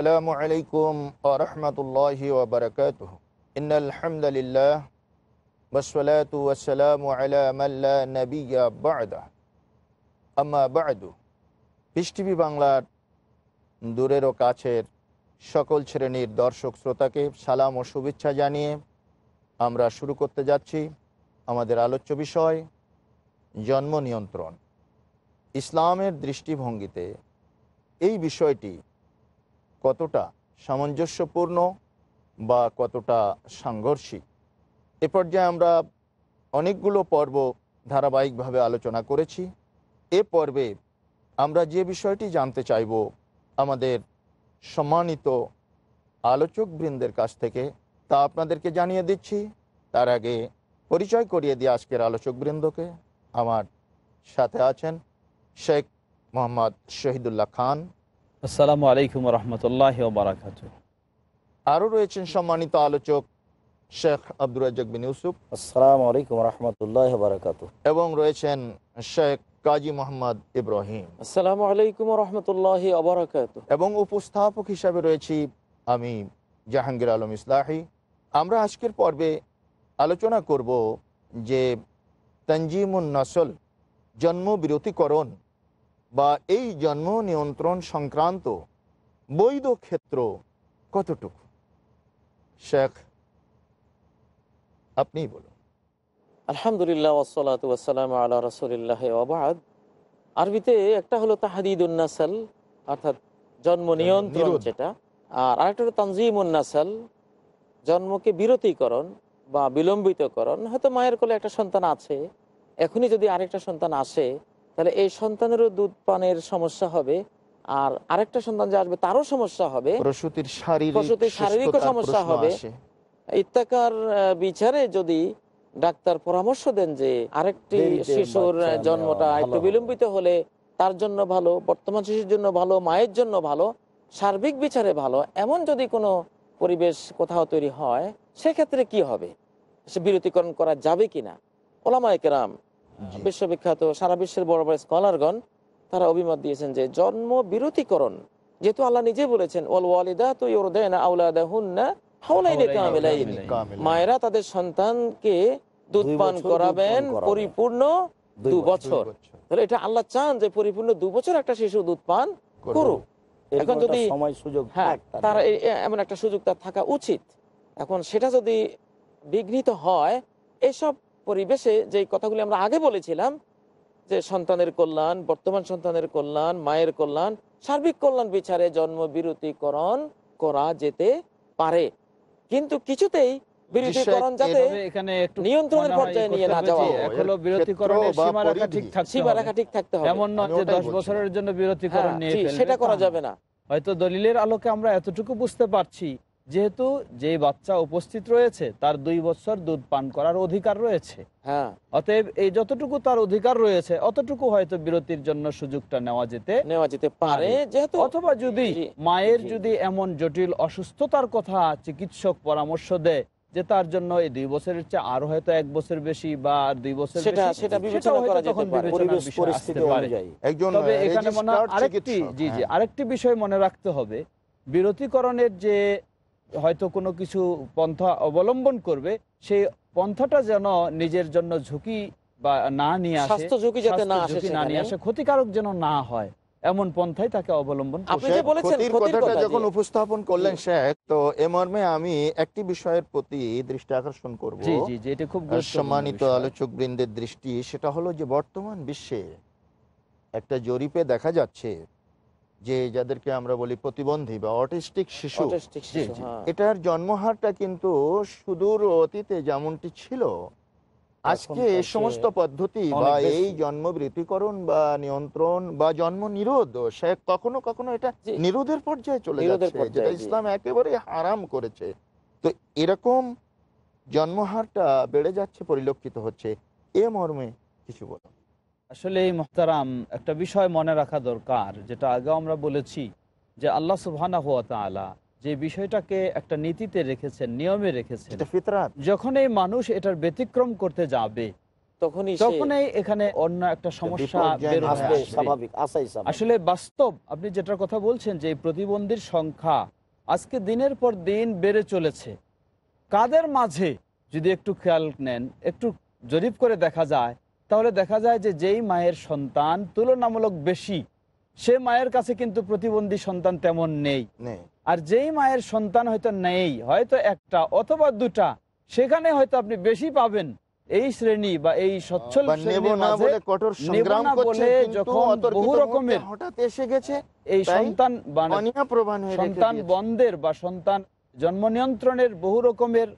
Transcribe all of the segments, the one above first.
আসসালামু আলাইকুম ওয়া রাহমাতুল্লাহি ওয়া বারাকাতুহু ইন্নাল হামদালিল্লাহ والصلاه والسلام على من لا نبي بعده اما بعد পৃষ্টিভি বাংলার দূরের ও কাছের সকল শ্রেণীর দর্শক শ্রোতাকে সালাম ও শুভেচ্ছা জানিয়ে আমরা শুরু করতে যাচ্ছি আমাদের আলোচ্য বিষয় জন্ম নিয়ন্ত্রণ ইসলামের দৃষ্টিভঙ্গিতে এই বিষয়টি কতটা সামঞ্জস্যপূর্ণ বা কতটা সাংঘর্ষিক এ পর্যায়ে আমরা অনেকগুলো পর্ব ধারাবাহিকভাবে আলোচনা করেছি এ পর্বে আমরা যে বিষয়টি জানতে চাইব আমাদের সম্মানিত আলোচকবৃন্দের কাছ থেকে তা আপনাদেরকে জানিয়ে দিচ্ছি তার আগে পরিচয় করিয়ে দিয়ে আজকের আলোচকবৃন্দকে আমার সাথে আছেন শেখ মোহাম্মদ শহীদুল্লাহ খান আসসালামু আলাইকুম রহমতুল্লাহ বারাকাত আরও রয়েছেন সম্মানিত আলোচক শেখ আব্দুর বিন ইউসুফ আসসালামু আলাইকুম রহমতুল্লাহ বারাকাত এবং রয়েছেন শেখ কাজী মোহাম্মদ ইব্রাহিম আসসালামু আলাইকুম রহমতুল্লাহ বারাকাত এবং উপস্থাপক হিসাবে রয়েছি আমি জাহাঙ্গীর আলম ইসলাহি আমরা আজকের পর্বে আলোচনা করব যে তঞ্জিমুন নসল জন্ম বা এই জন্ম নিয়ন্ত্রণ সংক্রান্ত বৈধ ক্ষেত্র কতটুকু শেখ আপনি বলুন আলহামদুলিল্লাহ আল্লাহ রসুলিল্লাহ আরবিতে একটা হলো তাহাদিদ উন্নাসাল অর্থাৎ জন্ম হ্যাঁ, নিয়ন্ত্রণ যেটা আর আরেকটা হলো তানজিম উন্নাসাল জন্মকে বিরতিকরণ বা বিলম্বিতকরণ হয়তো মায়ের কোলে একটা সন্তান আছে এখনই যদি আরেকটা সন্তান আসে তাহলে এই সন্তানেরও দুধ পানের সমস্যা হবে আর আরেকটা সন্তান যে আসবে তারও সমস্যা হবে শারীরিক সমস্যা হবে ইত্যাকার বিচারে যদি ডাক্তার পরামর্শ দেন যে আরেকটি শিশুর জন্মটা একটু বিলম্বিত হলে তার জন্য ভালো বর্তমান শিশুর জন্য ভালো মায়ের জন্য ভালো সার্বিক বিচারে ভালো এমন যদি কোনো পরিবেশ কোথাও তৈরি হয় সেক্ষেত্রে কি হবে সে বিরতিকরণ করা যাবে কিনা ওলামায় কেরাম বিশ্ববিখ্যাত সারা বিশ্বের বড় বড় স্কলারগণ তারা অভিমত দিয়েছেন যে জন্ম বিরতিকরণ যেহেতু আল্লাহ নিজে বলেছেন মায়েরা তাদের সন্তানকে দুধপান করাবেন পরিপূর্ণ দু বছর তাহলে এটা আল্লাহ চান যে পরিপূর্ণ দু বছর একটা শিশু দুধ পান করুক এখন যদি হ্যাঁ, তার এমন একটা সুযোগ তার থাকা উচিত এখন সেটা যদি বিঘ্নিত হয় এসব পরিবেশে যে কথাগুলি আমরা আগে বলেছিলাম যে সন্তানের কল্যাণ বর্তমান সন্তানের কল্যাণ মায়ের কল্যাণ সার্বিক কল্যাণ বিচারে জন্মবিরতিকরণ করা যেতে পারে কিন্তু কিছুতেই হ্যাঁ, সেটা করা যাবে না হয়তো দলিলের আলোকে আমরা এতটুকু বুঝতে পারছি যেহেতু যে বাচ্চা উপস্থিত রয়েছে তার দুই বছর দুধ পান করার অধিকার রয়েছে হ্যাঁ। অতএব এই যতটুকু তার অধিকার রয়েছে অতটুকু হয়তো বিরতির জন্য সুযোগটা নেওয়া যেতে নেওয়া যেতে পারে যেহেতু অথবা যদি মায়ের যদি এমন জটিল অসুস্থতার কথা চিকিৎসক পরামর্শ দেয় যে তার জন্য এই দুই বছরের চেয়ে আরো হয়তো এক বছর বেশি বা দুই বছর আরেকটি বিষয় মনে রাখতে হবে বিরতিকরণের যে হয়তো কোনো কিছু পন্থা অবলম্বন করবে সেই পন্থাটা যেন নিজের জন্য ঝুঁকি বা না নিয়ে আসে ঝুঁকি যাতে না আসে না নিয়ে আসে ক্ষতিকারক যেন না হয় এমন পন্থাই তাকে অবলম্বন যখন উপস্থাপন করলেন শেখ তো এ মর্মে আমি একটি বিষয়ের প্রতি দৃষ্টি আকর্ষণ করবো জি এটা খুব সম্মানিত আলোচক বৃন্দের দৃষ্টি সেটা হলো যে বর্তমান বিশ্বে একটা জরিপে দেখা যাচ্ছে যে যাদেরকে আমরা বলি প্রতিবন্ধী বা অটিস্টিক শিশু হ্যাঁ। এটার জন্মহারটা কিন্তু সুদূর অতীতে যেমনটি ছিল আজকে এই সমস্ত পদ্ধতি বা এই জন্ম বৃত্তিকরণ বা নিয়ন্ত্রণ বা জন্ম নিরোধ সে কখনো কখনো এটা নিরোধের পর্যায়ে চলে যাচ্ছে যেটা ইসলাম একেবারে হারাম করেছে তো এরকম জন্মহারটা বেড়ে যাচ্ছে পরিলক্ষিত হচ্ছে এ মর্মে কিছু বলো আসলে মোহতারাম একটা বিষয় মনে রাখা দরকার যেটা আগে আমরা বলেছি যে আল্লাহ সুবহানা যে বিষয়টাকে একটা নীতিতে রেখেছেন নিয়মে রেখেছেন যখন এই মানুষ এটার ব্যতিক্রম করতে যাবে তখনই এখানে অন্য একটা সমস্যা আসলে বাস্তব আপনি যেটার কথা বলছেন যে প্রতিবন্ধীর সংখ্যা আজকে দিনের পর দিন বেড়ে চলেছে কাদের মাঝে যদি একটু খেয়াল নেন একটু জরিপ করে দেখা যায় তাহলে দেখা যায় যে যেই মায়ের সন্তান তুলনামূলক বেশি সে মায়ের কাছে কিন্তু প্রতিবন্ধী সন্তান তেমন নেই আর যেই মায়ের সন্তান হয়তো নেই হয়তো একটা অথবা দুটা সেখানে হয়তো আপনি বেশি পাবেন এই শ্রেণী বা এই সচ্ছল এই বন্ধের বা সন্তান জন্ম নিয়ন্ত্রণের বহু রকমের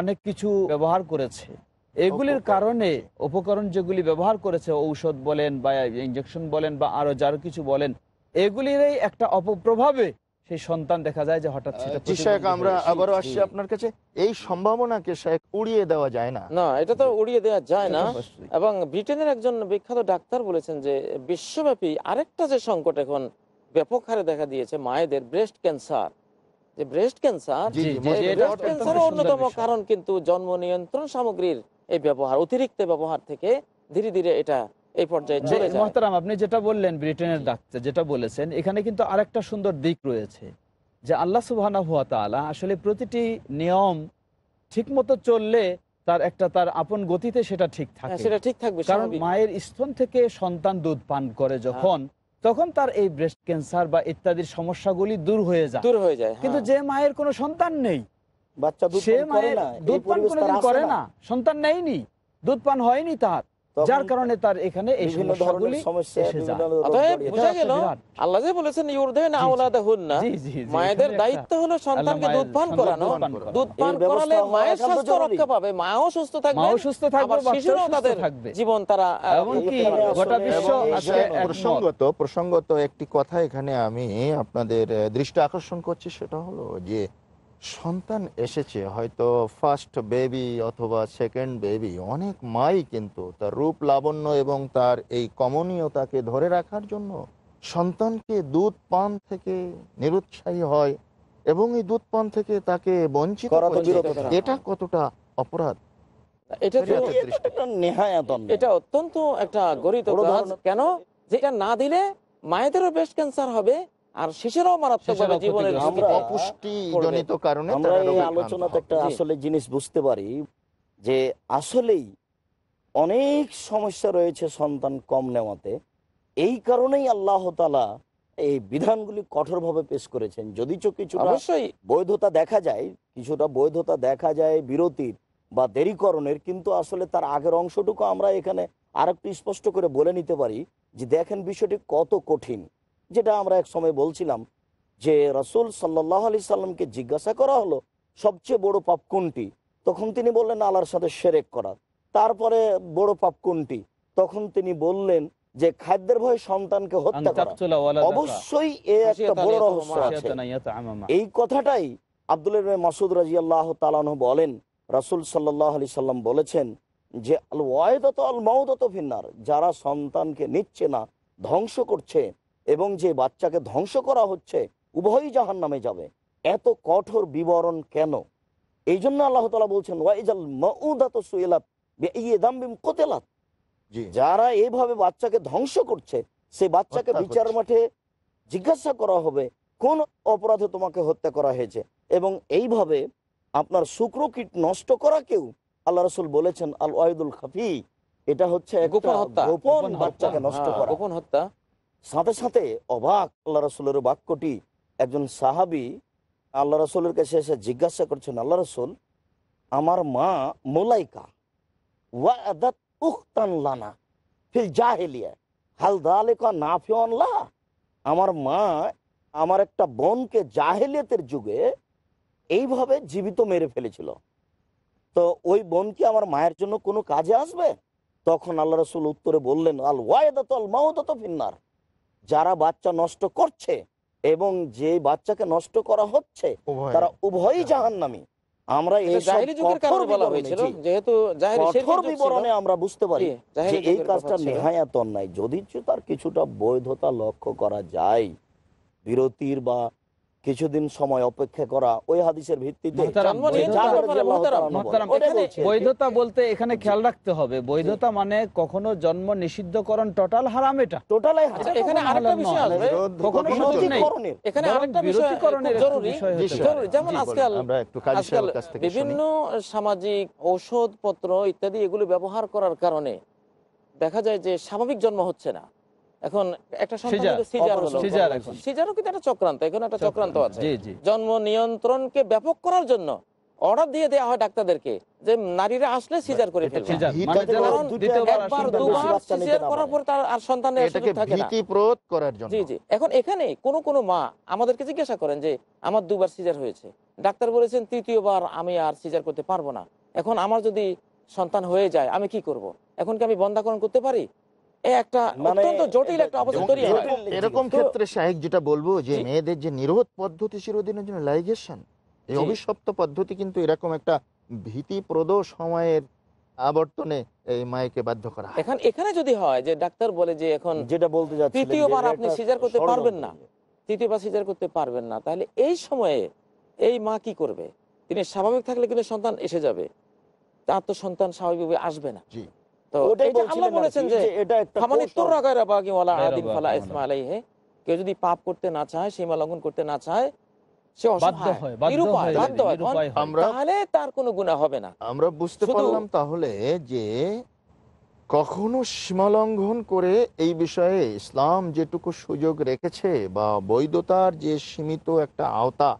অনেক কিছু ব্যবহার করেছে এগুলির কারণে উপকরণ যেগুলি ব্যবহার করেছে ঔষধ বলেন বা ইঞ্জেকশন বলেন বা আরো যার কিছু বলেন এগুলির একটা অপপ্রভাবে সেই সন্তান দেখা যায় যে হঠাৎ আমরা আবারও আসছি আপনার কাছে এই সম্ভাবনাকে শেখ উড়িয়ে দেওয়া যায় না না এটা তো উড়িয়ে দেওয়া যায় না এবং ব্রিটেনের একজন বিখ্যাত ডাক্তার বলেছেন যে বিশ্বব্যাপী আরেকটা যে সংকট এখন ব্যাপক হারে দেখা দিয়েছে মায়েদের ব্রেস্ট ক্যান্সার ব্রেস্ট ক্যান্সার অন্যতম কারণ কিন্তু জন্ম নিয়ন্ত্রণ সামগ্রীর এই ব্যবহার অতিরিক্ত ব্যবহার থেকে ধীরে ধীরে এটা এই পর্যায়ে চলে যায় আপনি যেটা বললেন ব্রিটেনের ডাক্তার যেটা বলেছেন এখানে কিন্তু আরেকটা সুন্দর দিক রয়েছে যে আল্লাহ সুবাহানা হুয়া তালা আসলে প্রতিটি নিয়ম ঠিক মতো চললে তার একটা তার আপন গতিতে সেটা ঠিক হ্যাঁ, থাকে সেটা ঠিক থাকবে কারণ মায়ের স্তন থেকে সন্তান দুধ পান করে যখন তখন তার এই ব্রেস্ট ক্যান্সার বা ইত্যাদির সমস্যাগুলি দূর হয়ে যায় দূর হয়ে যায় কিন্তু হ্যাঁ। যে মায়ের কোনো সন্তান নেই মায়েদের দায়িত্ব হলো সন্তানকে দুধ পান করানো দুধ পান করালে মায়ের স্বাস্থ্য রক্ষা পাবে মাও সুস্থ থাকবে সুস্থ থাকবে শিশুরাও তাদের জীবন তারা প্রসঙ্গত প্রসঙ্গত একটি কথা এখানে আমি আপনাদের দৃষ্টি আকর্ষণ করছি সেটা হলো যে সন্তান এসেছে হয়তো ফার্স্ট বেবি অথবা সেকেন্ড বেবি অনেক মাই কিন্তু তার রূপ লাবণ্য এবং তার এই কমনীয়তাকে ধরে রাখার জন্য সন্তানকে দুধ পান থেকে নিরুৎসাহী হয় এবং এই দুধ পান থেকে তাকে বঞ্চিত এটা কতটা অপরাধ এটা অত্যন্ত একটা গরিত কেন যেটা না দিলে মায়েদেরও বেশ ক্যান্সার হবে আর শিশুরাও মারাত্মকভাবে জীবনের অপুষ্টি জনিত কারণে আলোচনাতে একটা আসলে জিনিস বুঝতে পারি যে আসলেই অনেক সমস্যা রয়েছে সন্তান কম নেওয়াতে এই কারণেই আল্লাহ তালা এই বিধানগুলি কঠোরভাবে পেশ করেছেন যদি কিছু অবশ্যই বৈধতা দেখা যায় কিছুটা বৈধতা দেখা যায় বিরতির বা দেরিকরণের কিন্তু আসলে তার আগের অংশটুকু আমরা এখানে আর একটু স্পষ্ট করে বলে নিতে পারি যে দেখেন বিষয়টি কত কঠিন যেটা আমরা এক সময় বলছিলাম যে রসুল সাল্লাহ আলি সাল্লামকে জিজ্ঞাসা করা হলো সবচেয়ে বড় পাপ কোনটি তখন তিনি বললেন আল্লাহর সাথে সেরেক করার তারপরে বড় পাপ কোনটি তখন তিনি বললেন যে খাদ্যের ভয়ে সন্তানকে হত্যা করা অবশ্যই এ একটা বড় রহস্য আছে এই কথাটাই আব্দুল মাসুদ রাজি আল্লাহ তালানহ বলেন রাসুল সাল্লাহ আলি সাল্লাম বলেছেন যে আল ওয়ায়দত আল মাউদত ভিন্নার যারা সন্তানকে নিচ্ছে না ধ্বংস করছে এবং যে বাচ্চাকে ধ্বংস করা হচ্ছে উভয়ই জাহান নামে যাবে এত কঠোর বিবরণ কেন এই জন্য আল্লাহ বলছেন ওয়াইজাল মউদাত যারা এইভাবে বাচ্চাকে ধ্বংস করছে সে বাচ্চাকে বিচার মাঠে জিজ্ঞাসা করা হবে কোন অপরাধে তোমাকে হত্যা করা হয়েছে এবং এইভাবে আপনার শুক্র কীট নষ্ট করা কেউ আল্লাহ রসুল বলেছেন আল ওয়াইদুল খাফি এটা হচ্ছে গোপন বাচ্চাকে নষ্ট হ্যাঁ, করা গোপন হত্যা সাথে সাথে অবাক আল্লাহ রসুলের বাক্যটি একজন সাহাবি আল্লাহ রসুলের কাছে এসে জিজ্ঞাসা করছেন আল্লাহ রসুল আমার মা মোলাইকা ওয়াদাত লানা ফিল জাহেলিয়া হালদা আলেকা নাফিয়ন লা আমার মা আমার একটা বোনকে জাহেলিয়াতের যুগে এইভাবে জীবিত মেরে ফেলেছিল তো ওই বোন কি আমার মায়ের জন্য কোনো কাজে আসবে তখন আল্লাহ রসুল উত্তরে বললেন আল ওয়াদাত আল তো ফিন্নার যারা বাচ্চা নষ্ট করছে এবং যে বাচ্চাকে নষ্ট করা হচ্ছে তারা উভয়ই হ্যাঁ। জাহান নামি আমরা এই কঠোর বিবরণে আমরা বুঝতে পারি এই কাজটা নেহায়াত অন্যায় যদি তার কিছুটা বৈধতা লক্ষ্য করা যায় বিরতির বা কিছুদিন সময় অপেক্ষা করা ওই হাদিসের ভিত্তিতে বৈধতা বলতে এখানে খেয়াল রাখতে হবে বৈধতা মানে কখনো জন্ম নিষিদ্ধকরণ টোটাল হারাম এটা টোটাল এখানে আরেকটা বিষয় আসবে কখনো এখানে আরেকটা বিষয় জরুরি যেমন আজকাল আজকাল বিভিন্ন সামাজিক ঔষধপত্র ইত্যাদি এগুলো ব্যবহার করার কারণে দেখা যায় যে স্বাভাবিক জন্ম হচ্ছে না জন্ম নিয়ন্ত্রণকে ব্যাপক করার জন্য অর্ডার দিয়ে দেওয়া হয় ডাক্তারদেরকে যে নারীরা আসলে সিজার করে মানে এখন এখানে কোন কোন মা আমাদেরকে জিজ্ঞাসা করেন যে আমার দুবার সিজার হয়েছে ডাক্তার বলেছেন তৃতীয়বার আমি আর সিজার করতে পারবো না এখন আমার যদি সন্তান হয়ে যায় আমি কি করব। এখন কি আমি বন্ধাকরণ করতে পারি মানে এরকম ক্ষেত্রে যেটা বলবো যে মেয়েদের যে নিরোধ পদ্ধতি চিরদিনের জন্য লাইগেশন এই অভিশপ্ত পদ্ধতি কিন্তু এরকম একটা ভীতিপ্রদ সময়ের আবর্তনে এই মায়েকে বাধ্য করা এখন এখানে যদি হয় যে ডাক্তার বলে যে এখন যেটা বলতে যাচ্ছি তৃতীয়বার আপনি সিজার করতে পারবেন না তৃতীয়বার সিজার করতে পারবেন না তাহলে এই সময়ে এই মা কি করবে তিনি স্বাভাবিক থাকলে কিন্তু সন্তান এসে যাবে তার তো সন্তান স্বাভাবিকভাবে আসবে না আমরা বুঝতে পারলাম তাহলে যে কখনো সীমালঙ্ঘন করে এই বিষয়ে ইসলাম যেটুকু সুযোগ রেখেছে বা বৈধতার যে সীমিত একটা আওতা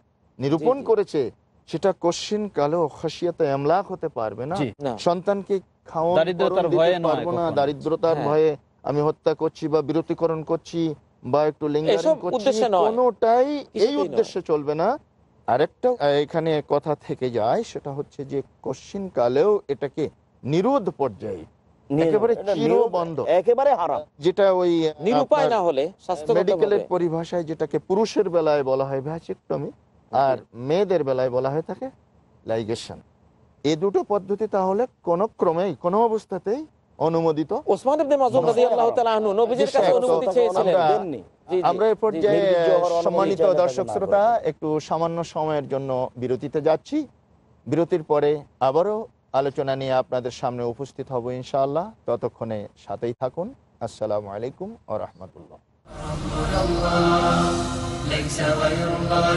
নিরূপণ করেছে সেটা কশ্চিন কালো খাসিয়াতে এমলাক হতে পারবে না সন্তানকে দারিদ্রতার হ্যাঁ। ভয়ে আমি হত্যা করছি বা বিরতিকরণ করছি বা একটু কোনটাই কোনোটাই এই উদ্দেশ্যে চলবে না আরেকটা এখানে কথা থেকে যায় সেটা হচ্ছে যে কশ্চিন কালেও এটাকে নিরোধ পর্যায়ে যেটা ওই নিরুপায় না হলে মেডিকেলের পরিভাষায় যেটাকে পুরুষের বেলায় বলা হয় আর মেয়েদের বেলায় বলা হয় থাকে লাইগেশন এ দুটো পদ্ধতি তাহলে কোন ক্রমেই কোন অবস্থাতেই অনুমোদিত আমরা এই পর্যায়ে সম্মানিত দর্শক শ্রোতা একটু সামান্য সময়ের জন্য বিরতিতে যাচ্ছি বিরতির পরে আবারও আলোচনা নিয়ে আপনাদের সামনে উপস্থিত হব ইনশাআল্লাহ ততক্ষণে সাথেই থাকুন আসসালামু আলাইকুম ও রহমতুল্লাহ ليس غير الله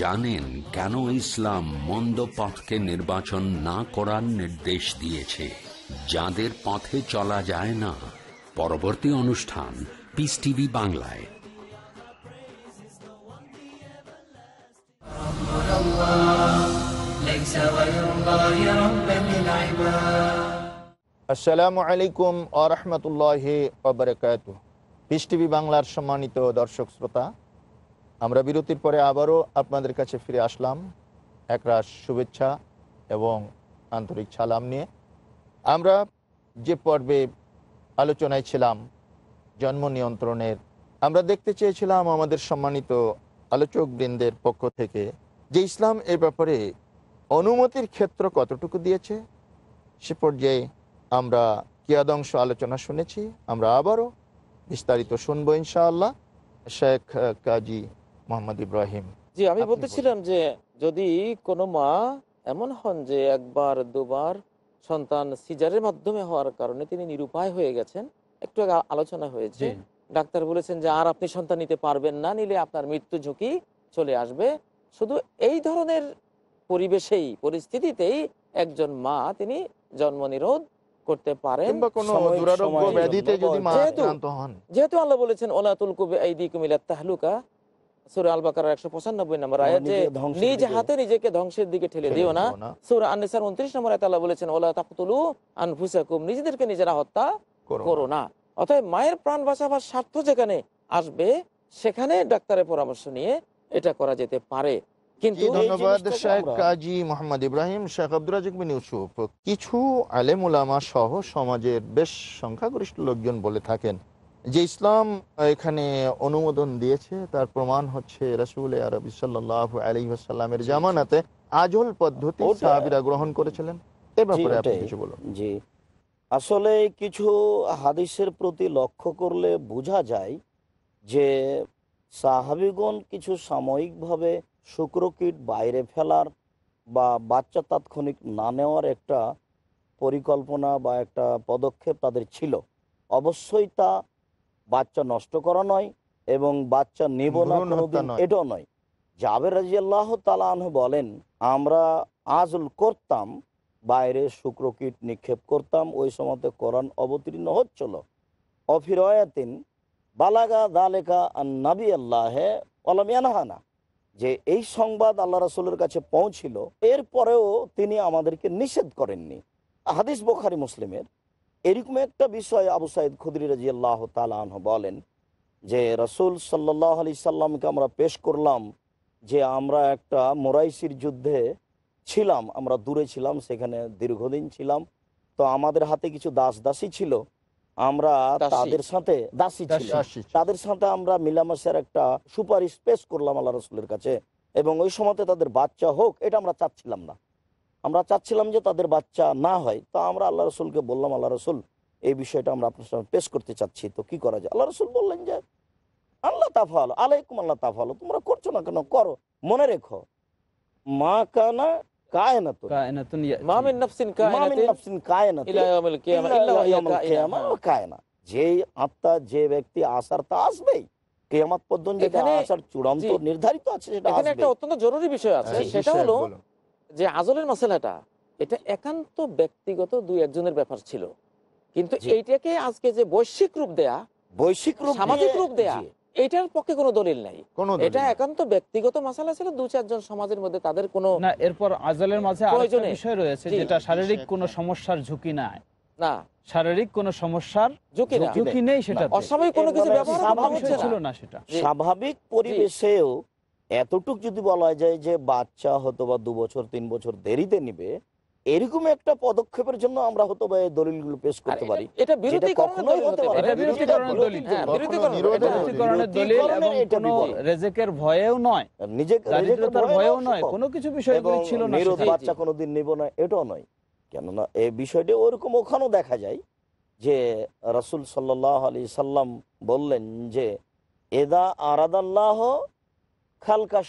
জানেন কেন ইসলাম মন্দ পথকে নির্বাচন না করার নির্দেশ দিয়েছে যাদের পথে চলা যায় না পরবর্তী অনুষ্ঠান পিস টিভি বাংলায় আসসালামু আলাইকুম আ রহমতুল্লাহ পিস টিভি বাংলার সম্মানিত দর্শক শ্রোতা আমরা বিরতির পরে আবারও আপনাদের কাছে ফিরে আসলাম একরাশ শুভেচ্ছা এবং আন্তরিক সালাম নিয়ে আমরা যে পর্বে আলোচনায় ছিলাম জন্ম নিয়ন্ত্রণের আমরা দেখতে চেয়েছিলাম আমাদের সম্মানিত আলোচকবৃন্দের পক্ষ থেকে যে ইসলাম এ ব্যাপারে অনুমতির ক্ষেত্র কতটুকু দিয়েছে সে পর্যায়ে আমরা কিয়াদংশ আলোচনা শুনেছি আমরা আবারও বিস্তারিত শুনবো ইনশাআল্লাহ শেখ কাজী মোহাম্মদ ইব্রাহিম জি আমি বলতেছিলাম যে যদি কোনো মা এমন হন যে একবার দুবার সন্তান সিজারের মাধ্যমে হওয়ার কারণে তিনি নিরুপায় হয়ে গেছেন একটু আলোচনা হয়েছে ডাক্তার বলেছেন যে আর আপনি সন্তান নিতে পারবেন না নিলে আপনার মৃত্যু ঝুঁকি চলে আসবে শুধু এই ধরনের পরিবেশেই পরিস্থিতিতেই একজন মা তিনি জন্ম নিরোধ করতে পারেন যেহেতু আল্লাহ বলেছেন ওলা তুলকুবে এই দিকা সুরা আল বাকার একশো পঁচানব্বই নম্বর নিজ হাতে নিজেকে ধ্বংসের দিকে ঠেলে দিও না সুরা উনত্রিশ নম্বর বলেছেন ওলা নিজেদেরকে নিজেরা হত্যা করো না অতএব মায়ের প্রাণ বাঁচাবার স্বার্থ যেখানে আসবে সেখানে ডাক্তারের পরামর্শ নিয়ে এটা করা যেতে পারে কিন্তু ধন্যবাদ কাজী মোহাম্মদ ইব্রাহিম কিছু আলেমুলামা সহ সমাজের বেশ সংখ্যাগরিষ্ঠ লোকজন বলে থাকেন যে ইসলাম এখানে অনুমোদন দিয়েছে তার প্রমাণ হচ্ছে রাসুল আরবি সাল্লাহ আলী আসাল্লামের জামানাতে আজল পদ্ধতি সাহাবিরা গ্রহণ করেছিলেন এ ব্যাপারে কিছু বলুন জি আসলে কিছু হাদিসের প্রতি লক্ষ্য করলে বোঝা যায় যে সাহাবিগণ কিছু সাময়িকভাবে শুক্রকীট বাইরে ফেলার বা বাচ্চা তাৎক্ষণিক না নেওয়ার একটা পরিকল্পনা বা একটা পদক্ষেপ তাদের ছিল অবশ্যই তা বাচ্চা নষ্ট করা নয় এবং বাচ্চা নেব না কোনোদিন এটাও নয় জাবের রাজি আল্লাহ তালাহ বলেন আমরা আজল করতাম বাইরে কীট নিক্ষেপ করতাম ওই সময়তে কোরআন অবতীর্ণ হচ্ছিল অফিরয়াতিন বালাগা দালেকা নাবি আল্লাহে আনহানা যে এই সংবাদ আল্লাহ রাসুলের কাছে পৌঁছিল এরপরেও তিনি আমাদেরকে নিষেধ করেননি হাদিস বোখারি মুসলিমের এরকম একটা বিষয় আবু সাইদ খুদরি রাজি আল্লাহ তালাহ বলেন যে রসুল সাল্লাহ আলি সাল্লামকে আমরা পেশ করলাম যে আমরা একটা মোরাইসির যুদ্ধে ছিলাম আমরা দূরে ছিলাম সেখানে দীর্ঘদিন ছিলাম তো আমাদের হাতে কিছু দাস দাসী ছিল আমরা তাদের সাথে দাসী ছিল তাদের সাথে আমরা মিলামেশার একটা সুপারিশ পেশ করলাম আল্লাহ রসুলের কাছে এবং ওই সময় তাদের বাচ্চা হোক এটা আমরা চাচ্ছিলাম না আমরা চাচ্ছিলাম যে তাদের বাচ্চা না হয় তো আমরা আল্লাহ রসুলকে বললাম আল্লাহ রসুল এই বিষয়টা আমরা আপনার সামনে পেশ করতে চাচ্ছি তো কি করা যায় আল্লাহ রসুল বললেন যে আল্লাহ তাফাল আলাইকুম আল্লাহ তাফাল তোমরা করছো না কেন করো মনে রেখো মা কানা নির্ধারিত একটা অত্যন্ত জরুরি বিষয় আছে হ্যাঁ, সেটা হলো যে আজলের মশলাটা এটা একান্ত ব্যক্তিগত দুই একজনের ব্যাপার ছিল কিন্তু এইটাকে আজকে যে বৈশ্বিক রূপ দেয়া বৈশ্বিক রূপ সামাজিক রূপ দেয়া এটার পক্ষে কোনো দলিল নাই এটা একান্ত ব্যক্তিগত মশালা ছিল দু চারজন সমাজের মধ্যে তাদের কোনো না এরপর আজলের মাঝে আরেকটা বিষয় রয়েছে যেটা শারীরিক কোনো সমস্যার ঝুঁকি নাই না শারীরিক কোনো সমস্যার ঝুঁকি নেই সেটা অস্বাভাবিক কোনো কিছু ব্যবহার ছিল না সেটা স্বাভাবিক পরিবেশেও এতটুক যদি বলা যায় যে বাচ্চা হতো বা দু বছর তিন বছর দেরিতে নিবে এরকম একটা পদক্ষেপের জন্য আমরা হতো বা এই গুলো পেশ করতে পারি দলিল কিছু নিরোধ বাচ্চা কোনোদিন নিব না এটাও নয় কেননা এই বিষয়টি ওরকম ওখানেও দেখা যায় যে রাসূল সাল্লাল্লাহু আলি সাল্লাম বললেন যে এদা আরাদাল্লাহ খালকা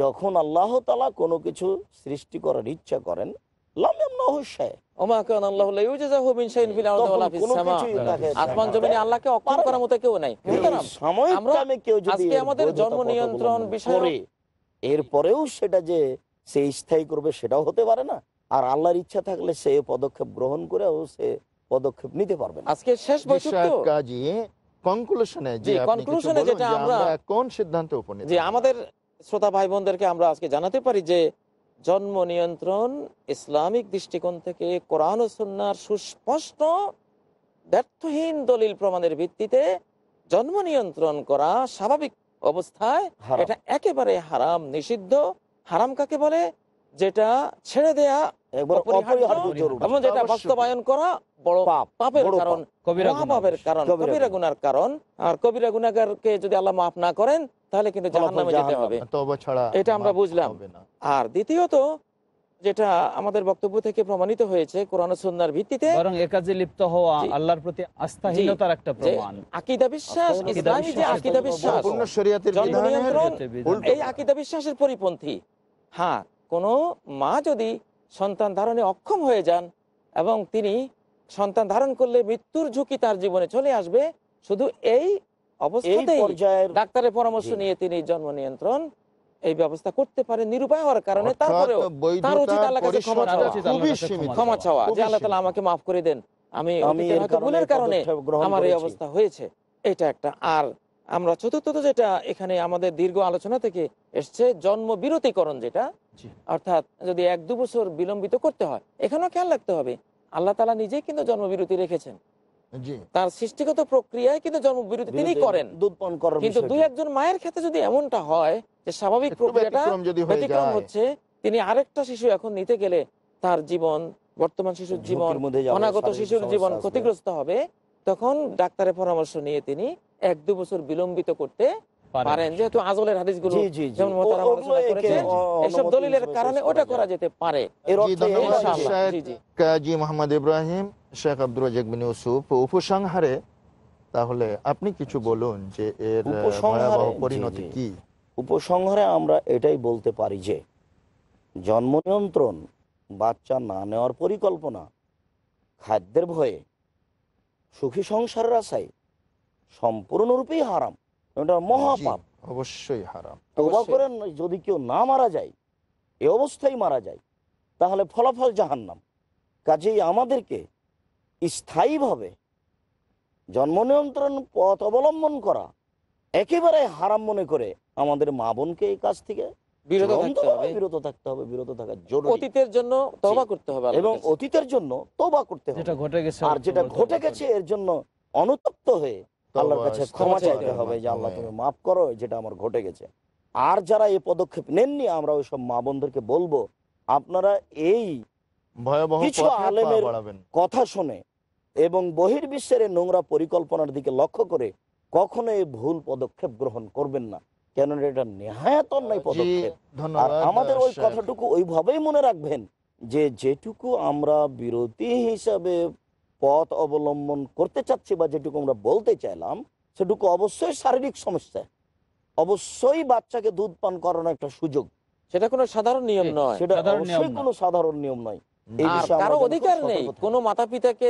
যখন আল্লাহ তালা কোনো কিছু সৃষ্টি করার ইচ্ছা করেন এরপরেও সেটা যে সে স্থায়ী করবে সেটাও হতে পারে না আর আল্লাহর ইচ্ছা থাকলে সে পদক্ষেপ গ্রহণ করেও সে পদক্ষেপ নিতে পারবে আজকে শেষ বৈশাখ কনক্লুশনে যেটা আমরা কোন সিদ্ধান্তে উপনীত যে আমাদের শ্রোতা ভাই বোনদেরকে আমরা আজকে জানাতে পারি যে জন্ম নিয়ন্ত্রণ ইসলামিক দৃষ্টিকোণ থেকে কোরআন সুস্পষ্ট ব্যর্থহীন দলিল প্রমাণের ভিত্তিতে জন্ম নিয়ন্ত্রণ করা স্বাভাবিক অবস্থায় এটা একেবারে হারাম নিষিদ্ধ হারাম কাকে বলে যেটা ছেড়ে দেয়া আর দ্বিতীয়ত যেটা আমাদের বক্তব্য থেকে প্রমাণিত হয়েছে কোরআন ভিত্তিতে কাজে লিপ্ত হওয়া আল্লাহর প্রতি আস্থাহীনতার একটা বিশ্বাস বিশ্বাস এই আকিদা বিশ্বাসের পরিপন্থী হ্যাঁ কোন মা যদি সন্তান ধারণে অক্ষম হয়ে যান এবং তিনি সন্তান ধারণ করলে মৃত্যুর ঝুঁকি তার জীবনে চলে আসবে শুধু এই অবস্থাতেই ডাক্তারের পরামর্শ নিয়ে তিনি জন্ম নিয়ন্ত্রণ এই ব্যবস্থা করতে পারে নিরুপায় হওয়ার কারণে তারপরেও তার উচিত ক্ষমা চাওয়া যে আল্লাহ তালা আমাকে মাফ করে দেন আমি ভুলের কারণে আমার এই অবস্থা হয়েছে এটা একটা আর আমরা চতুর্থত যেটা এখানে আমাদের দীর্ঘ আলোচনা থেকে এসছে জন্ম বিরতিকরণ যেটা অর্থাৎ যদি এক দু বছর বিলম্বিত করতে হয় এখানেও খেয়াল রাখতে হবে আল্লাহ তালা নিজেই কিন্তু জন্মবিরতি রেখেছেন তার সৃষ্টিগত প্রক্রিয়ায় কিন্তু জন্মবিরতি তিনি করেন কিন্তু দুই একজন মায়ের ক্ষেত্রে যদি এমনটা হয় যে স্বাভাবিক প্রক্রিয়াটা ব্যতিক্রম হচ্ছে তিনি আরেকটা শিশু এখন নিতে গেলে তার জীবন বর্তমান শিশুর জীবন অনাগত শিশুর জীবন ক্ষতিগ্রস্ত হবে তখন ডাক্তারের পরামর্শ নিয়ে তিনি এক দু বছর বিলম্বিত করতে পারেন যেহেতু আজলের যেমন এসব দলিলের কারণে ওটা করা যেতে পারে কাজী মোহাম্মদ ইব্রাহিম শেখ আব্দুল রাজাক বিন ইউসুফ উপসংহারে তাহলে আপনি কিছু আচ্ছা। বলুন যে এর পরিণতি কি উপসংহারে আমরা এটাই বলতে পারি যে জন্ম নিয়ন্ত্রণ বাচ্চা না নেওয়ার পরিকল্পনা খাদ্যের ভয়ে সুখী সংসারের আশায় সম্পূর্ণরূপেই হারাম মহাপাপ অবশ্যই হারাম করেন যদি কেউ না মারা যায় এ অবস্থায় মারা যায় তাহলে ফলাফল জাহান্নাম কাজেই আমাদেরকে স্থায়ীভাবে জন্ম নিয়ন্ত্রণ পথ অবলম্বন করা একেবারে হারাম মনে করে আমাদের মা বোনকে এই কাজ থেকে আর যেটা ঘটে গেছে এর জন্য অনুতপ্ত হয়ে আল্লাহর কাছে ক্ষমা চাইতে হবে যে আল্লাহ তুমি মাফ করো যেটা আমার ঘটে গেছে আর যারা এই পদক্ষেপ নেননি আমরা ওই সব মা বন্ধুকে বলবো আপনারা এই কিছু আলেমের কথা শুনে এবং নোংরা পরিকল্পনার দিকে লক্ষ্য করে কখনো এই ভুল পদক্ষেপ গ্রহণ করবেন না কেন এটা নেহায়াত অন্যায় পদক্ষেপ আর আমাদের ওই কথাটুকু ওইভাবেই মনে রাখবেন যে যেটুকু আমরা বিরতি হিসাবে পথ অবলম্বন করতে চাচ্ছি বা যেটুকু আমরা বলতে চাইলাম সেটুকু অবশ্যই শারীরিক সমস্যা অবশ্যই বাচ্চাকে দুধ পান করানো একটা সুযোগ সেটা কোনো সাধারণ নিয়ম হ্যাঁ, নয় সেটা অবশ্যই কোনো সাধারণ নিয়ম নয় কারো অধিকার নেই মাতা পিতাকে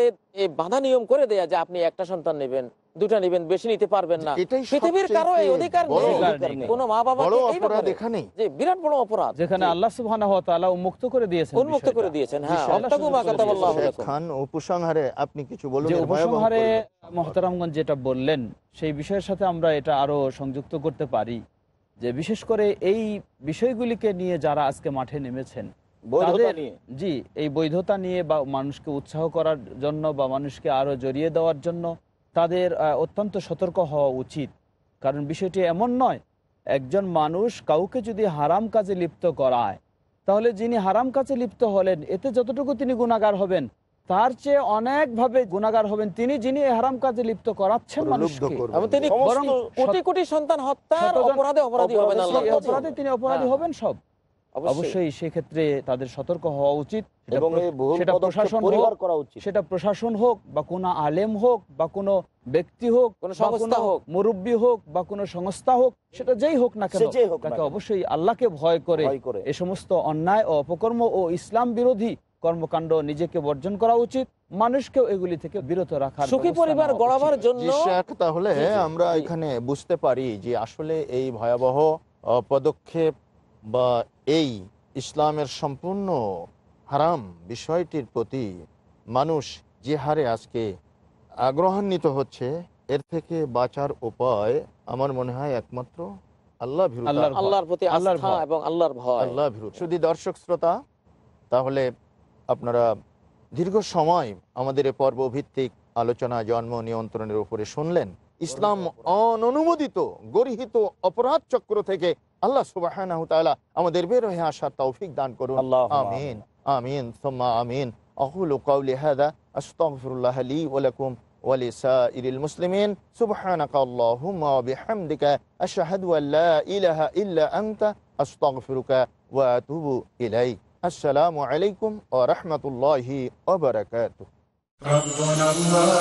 বাধা নিয়ম করে দেয়া যে আপনি একটা সন্তান নেবেন দুটা নেবেন বেশি নিতে পারবেন না পৃথিবীর কারো এই অধিকার নেই মা বাবা যে বিরাট বড় অপরাধ যেখানে আল্লাহ সুবহানাহু ওয়া তাআলা উন্মুক্ত করে দিয়েছেন উন্মুক্ত করে দিয়েছেন হ্যাঁ কাতাবাল্লাহু খান উপসংহারে আপনি কিছু যে উপসংহারে যেটা বললেন সেই বিষয়ের সাথে আমরা এটা আরো সংযুক্ত করতে পারি যে বিশেষ করে এই বিষয়গুলিকে নিয়ে যারা আজকে মাঠে নেমেছেন জি এই বৈধতা নিয়ে বা মানুষকে উৎসাহ করার জন্য বা মানুষকে আরো জড়িয়ে দেওয়ার জন্য তাদের অত্যন্ত সতর্ক হওয়া উচিত কারণ বিষয়টি এমন নয় একজন মানুষ কাউকে যদি হারাম কাজে লিপ্ত করায় তাহলে যিনি হারাম কাজে লিপ্ত হলেন এতে যতটুকু তিনি গুণাগার হবেন তার চেয়ে অনেকভাবে গুণাগার হবেন তিনি যিনি হারাম কাজে লিপ্ত করাচ্ছেন তিনি অপরাধী হ্যাঁ। হবেন সব অবশ্যই সেক্ষেত্রে তাদের সতর্ক হওয়া উচিত এবং সেটা প্রশাসন করা উচিত সেটা প্রশাসন হোক বা কোনো আলেম হোক বা কোনো ব্যক্তি হোক সংস্থা হোক মুরব্বী হোক বা কোনো সংস্থা হোক সেটা যেই হোক না কেন তাকে অবশ্যই আল্লাহকে ভয় করে এ সমস্ত অন্যায় ও অপকর্ম ও ইসলাম বিরোধী কর্মকাণ্ড নিজেকে বর্জন করা উচিত মানুষকেও এগুলি থেকে বিরত রাখা সুখী পরিবার গড়াবার জন্য তাহলে আমরা এখানে বুঝতে পারি যে আসলে এই ভয়াবহ পদক্ষেপ বা এই ইসলামের সম্পূর্ণ হারাম বিষয়টির প্রতি মানুষ যে হারে আজকে আগ্রহান্বিত হচ্ছে এর থেকে বাঁচার উপায় আমার মনে হয় একমাত্র আল্লাহ আল্লাহ শুধু দর্শক শ্রোতা তাহলে আপনারা দীর্ঘ সময় আমাদের এ পর্বভিত্তিক আলোচনা জন্ম নিয়ন্ত্রণের উপরে শুনলেন ইসলাম অননুমোদিত গরিহিত অপরাধ চক্র থেকে আল্লাহ সুবাহ আমাদের বের হয়ে আসার তৌফিক দান করুন আমিন আমিন সোম্মা আমিন أقول قولي هذا أستغفر الله لي ولكم ولسائر المسلمين سبحانك اللهم وبحمدك أشهد أن لا إله إلا أنت أستغفرك وأتوب إليك السلام عليكم ورحمة الله وبركاته ربنا الله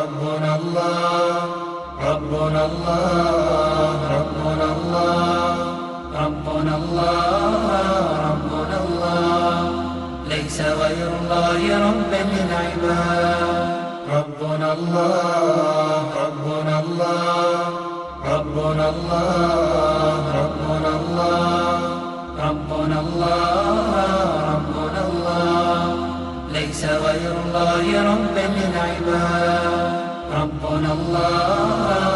ربنا الله ربنا الله ربنا الله ربنا الله ربنا الله ليس غير الله رب للعباد ربنا الله ربنا الله ربنا الله ربنا الله ربنا الله ربنا الله ليس غير الله رب للعباد ربنا الله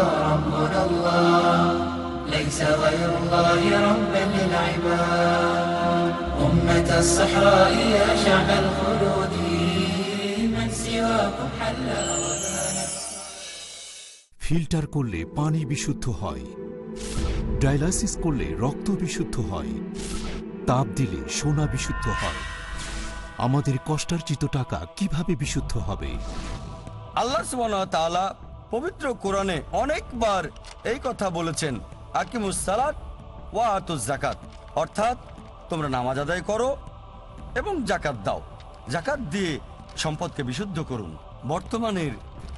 ليس غير الله رب للعباد أمة الصحراء يا شعب الخلود من سواكم حل ফিল্টার করলে পানি বিশুদ্ধ হয় ডায়ালাসিস করলে রক্ত বিশুদ্ধ হয় তাপ দিলে সোনা বিশুদ্ধ হয় আমাদের কষ্টার্জিত টাকা কিভাবে বিশুদ্ধ হবে আল্লাহ পবিত্র কোরআনে অনেকবার এই কথা বলেছেন ওয়া জাকাত অর্থাৎ তোমরা নামাজ আদায় করো এবং জাকাত দাও জাকাত দিয়ে সম্পদকে বিশুদ্ধ করুন বর্তমানের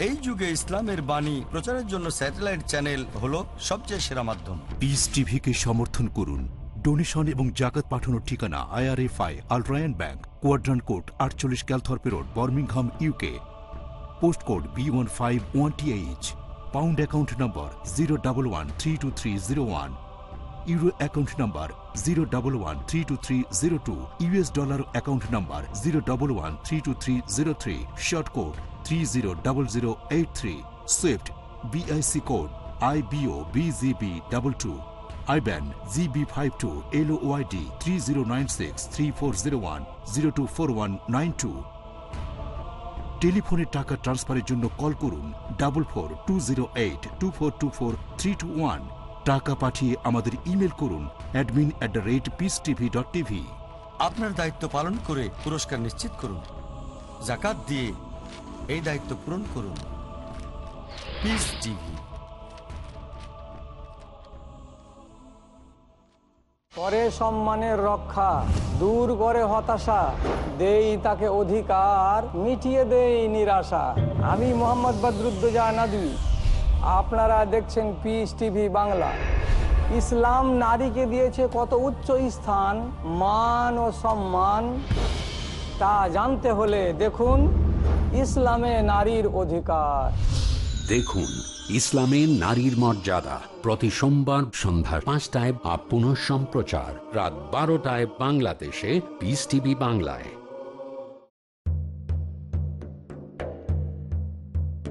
এই যুগে ইসলামের বাণী প্রচারের জন্য স্যাটেলাইট চ্যানেল হলো সবচেয়ে সেরা মাধ্যম পিস টিভিকে সমর্থন করুন ডোনেশন এবং জাকাত পাঠানোর ঠিকানা আইআরএফআই আলট্রায়ন ব্যাংক কোয়াড্রান কোড আটচল্লিশ Calthorpe road Birmingham UK post code B one five one T H pound account number zero double one three two three zero one euro account number zero double one three two three zero two US dollar account number zero double one three two three zero three short code three zero double zero eight three swift BIC code আই বিও BGB double two IBAN B five two L Y D three zero nine six three four zero one zero two four one nine two টেলিফোনে টাকা ট্রান্সফারের জন্য call করুন double four two zero eight two four two four three two one টাকা পাঠিয়ে আমাদের email করুন admin at the rate Peace TV dot TV আপনার দায়িত্ব পালন করে পুরস্কার নিশ্চিত করুন জাকাত দিয়ে এই দায়িত্ব পূরণ করুন পিস টিভি করে সম্মানের রক্ষা দূর করে হতাশা দেই তাকে অধিকার মিটিয়ে দেই নিরাশা আমি মোহাম্মদ বদরুদ্দোজা আপনারা দেখছেন পিস টিভি বাংলা ইসলাম নারীকে দিয়েছে কত উচ্চ স্থান মান ও সম্মান তা জানতে হলে দেখুন ইসলামে নারীর অধিকার দেখুন ইসলামে নারীর মর্যাদা প্রতি সোমবার সন্ধ্যার পাঁচটায় আপ পুনঃ সম্প্রচার রাত বারোটায় বাংলাদেশে পিস টিভি বাংলায়